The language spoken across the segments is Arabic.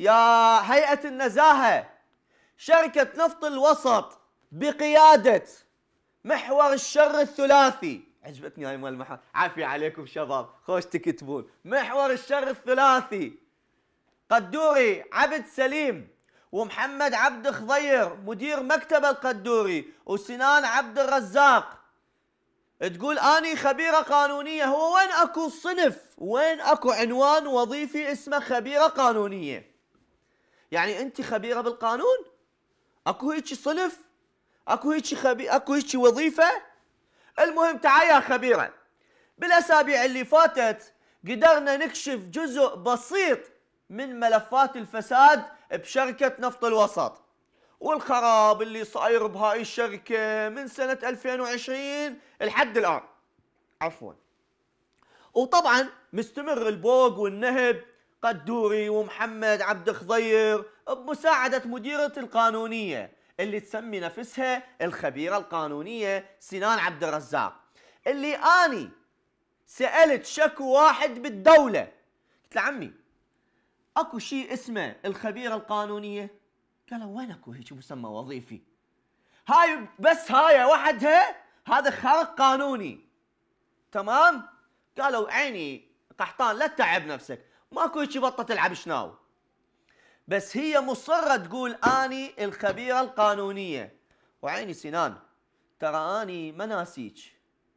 يا هيئة النزاهة شركة نفط الوسط بقيادة محور الشر الثلاثي عجبتني هاي مال المحور عافية عليكم شباب خوش تكتبون محور الشر الثلاثي قدوري عبد سليم ومحمد عبد خضير مدير مكتب القدوري وسنان عبد الرزاق تقول اني خبيره قانونيه هو وين اكو صنف وين اكو عنوان وظيفي اسمه خبيره قانونيه يعني انت خبيره بالقانون اكو هيك صلف اكو هيك خبي اكو هيك وظيفه المهم تعال يا خبيره بالاسابيع اللي فاتت قدرنا نكشف جزء بسيط من ملفات الفساد بشركه نفط الوسط والخراب اللي صاير بهاي الشركه من سنه 2020 لحد الان عفوا وطبعا مستمر البوق والنهب قدوري ومحمد عبد خضير بمساعدة مديرة القانونية اللي تسمي نفسها الخبيرة القانونية سنان عبد الرزاق اللي أني سألت شكو واحد بالدولة قلت لعمي عمي اكو شيء اسمه الخبيرة القانونية قال وين اكو هيك مسمى وظيفي هاي بس هاي وحدها هذا خرق قانوني تمام قالوا عيني قحطان لا تتعب نفسك ماكو هيك بطه تلعب شناو بس هي مصره تقول اني الخبيره القانونيه وعيني سنان ترى اني ما ناسيك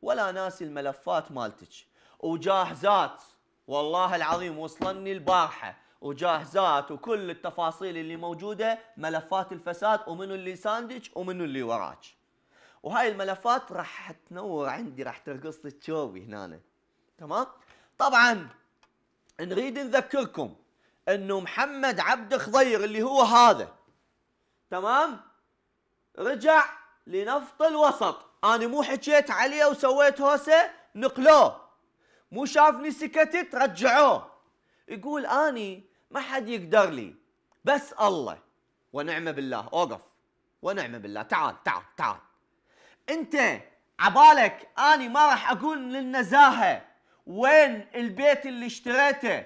ولا ناسي الملفات مالتك وجاهزات والله العظيم وصلني البارحه وجاهزات وكل التفاصيل اللي موجوده ملفات الفساد ومنو اللي ساندك ومنو اللي وراك وهاي الملفات راح تنور عندي راح ترقص لي هنا تمام طبعا نريد نذكركم انه محمد عبد خضير اللي هو هذا تمام رجع لنفط الوسط انا مو حكيت عليه وسويت هوسه نقلوه مو شافني سكتت رجعوه يقول اني ما حد يقدر لي بس الله ونعمه بالله اوقف ونعمه بالله تعال تعال تعال انت عبالك اني ما راح اقول للنزاهه وين البيت اللي اشتريته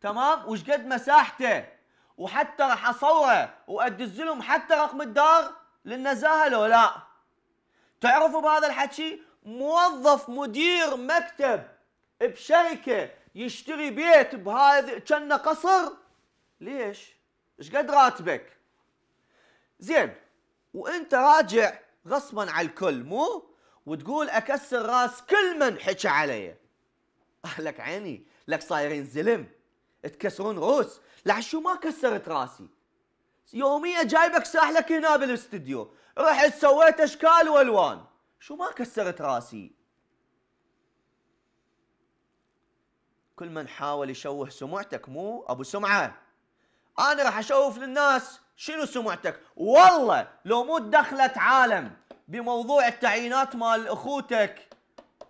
تمام وش قد مساحته وحتى راح اصوره وادز لهم حتى رقم الدار للنزاهه لو لا تعرفوا بهذا الحكي موظف مدير مكتب بشركه يشتري بيت بهذا كنه قصر ليش؟ ايش قد راتبك؟ زين وانت راجع غصبا على الكل مو؟ وتقول اكسر راس كل من حكى علي لك عيني لك صايرين زلم تكسرون روس لعشو شو ما كسرت راسي يومية جايبك ساحلك هنا بالاستديو رحت سويت اشكال والوان شو ما كسرت راسي كل من حاول يشوه سمعتك مو ابو سمعه انا راح اشوف للناس شنو سمعتك والله لو مو دخلت عالم بموضوع التعيينات مال اخوتك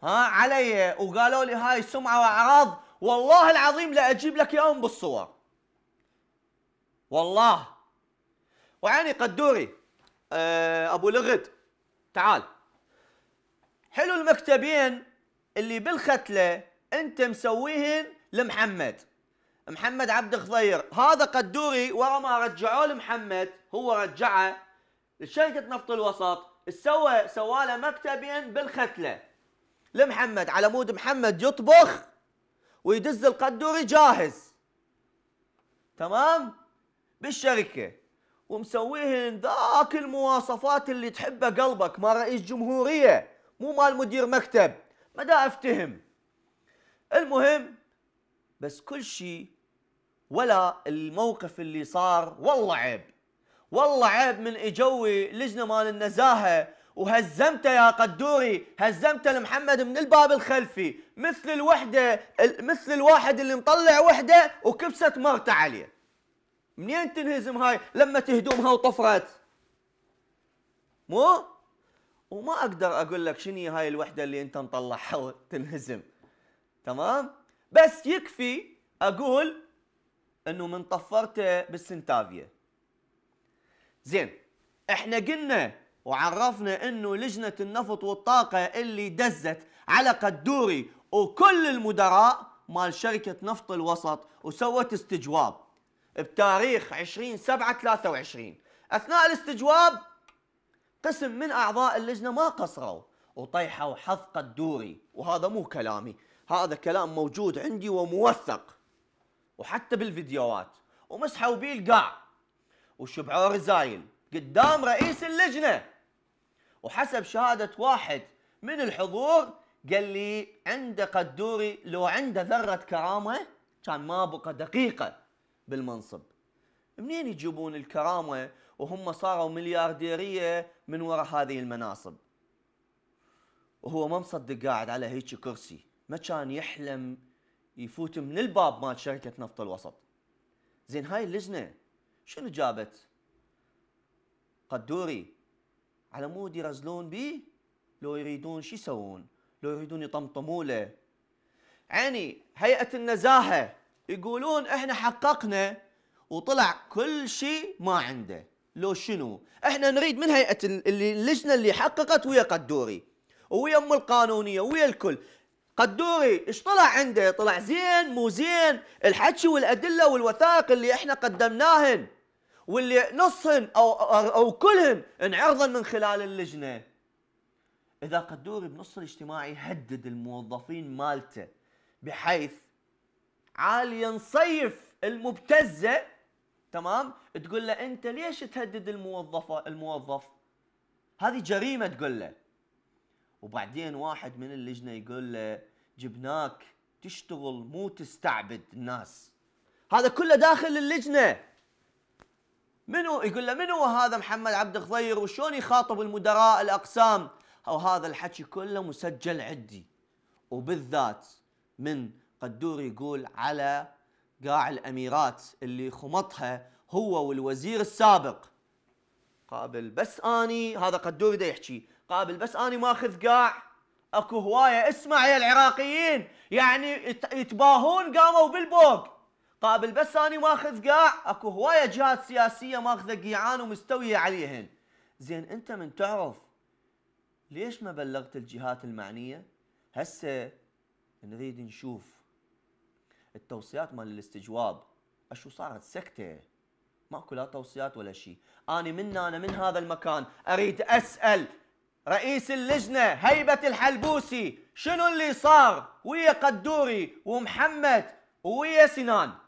ها علي وقالوا لي هاي سمعه واعراض والله العظيم لا اجيب لك اياهم بالصور والله وعيني قدوري آه، ابو لغد تعال حلو المكتبين اللي بالختله انت مسويهن لمحمد محمد عبد الخضير هذا قدوري ورا ما رجعوه لمحمد هو رجعه لشركه نفط الوسط سوى سوى له مكتبين بالختله لمحمد على مود محمد يطبخ ويدز القدوري جاهز تمام بالشركه ومسويهن ذاك المواصفات اللي تحبه قلبك ما رئيس جمهوريه مو مال مدير مكتب ما دا افتهم المهم بس كل شيء ولا الموقف اللي صار والله عيب والله عيب من اجوي لجنه مال النزاهه وهزمته يا قدوري هزمته لمحمد من الباب الخلفي مثل الوحده مثل الواحد اللي مطلع وحده وكبست مرته عليه منين تنهزم هاي لما تهدمها وطفرت مو وما اقدر اقول لك شنو هاي الوحده اللي انت مطلعها وتنهزم تمام بس يكفي اقول انه من طفرته بالسنتافيه زين احنا قلنا وعرفنا انه لجنه النفط والطاقه اللي دزت على قدوري وكل المدراء مال شركه نفط الوسط وسوت استجواب بتاريخ 20 7 23 اثناء الاستجواب قسم من اعضاء اللجنه ما قصروا وطيحوا حظ قدوري وهذا مو كلامي هذا كلام موجود عندي وموثق وحتى بالفيديوهات ومسحوا بيه القاع وشبعوا رزايل قدام رئيس اللجنه وحسب شهاده واحد من الحضور قال لي عنده قدوري لو عنده ذره كرامه كان ما بقى دقيقه بالمنصب منين يجيبون الكرامه وهم صاروا مليارديريه من وراء هذه المناصب وهو ما مصدق قاعد على هيك كرسي ما كان يحلم يفوت من الباب مال شركه نفط الوسط زين هاي اللجنه شنو جابت قدوري على مود يرزلون بيه لو يريدون شو يسوون؟ لو يريدون يطمطموا له عيني هيئة النزاهة يقولون احنا حققنا وطلع كل شيء ما عنده لو شنو احنا نريد من هيئة اللجنة اللي حققت ويا قدوري ويا ام القانونية ويا الكل قدوري ايش طلع عنده طلع زين مو زين الحكي والأدلة والوثائق اللي احنا قدمناهن واللي نصهن او او كلهن انعرضن من خلال اللجنه اذا قدوري بنص الاجتماعي هدد الموظفين مالته بحيث عاليا صيف المبتزه تمام تقول له انت ليش تهدد الموظفه الموظف هذه جريمه تقول له وبعدين واحد من اللجنه يقول له جبناك تشتغل مو تستعبد الناس هذا كله داخل اللجنه منو يقول له منو هذا محمد عبد الخضير وشلون يخاطب المدراء الاقسام او هذا الحكي كله مسجل عندي وبالذات من قدور يقول على قاع الاميرات اللي خمطها هو والوزير السابق قابل بس اني هذا قدوري دا يحكي قابل بس اني ماخذ قاع اكو هوايه اسمع يا العراقيين يعني يتباهون قاموا بالبوق قابل بس اني ماخذ قاع اكو هوايه جهات سياسيه ماخذه قيعان ومستويه عليهن زين انت من تعرف ليش ما بلغت الجهات المعنيه هسه نريد نشوف التوصيات مال الاستجواب اشو صارت سكته ماكو لا توصيات ولا شيء اني من انا من هذا المكان اريد اسال رئيس اللجنه هيبه الحلبوسي شنو اللي صار ويا قدوري ومحمد ويا سنان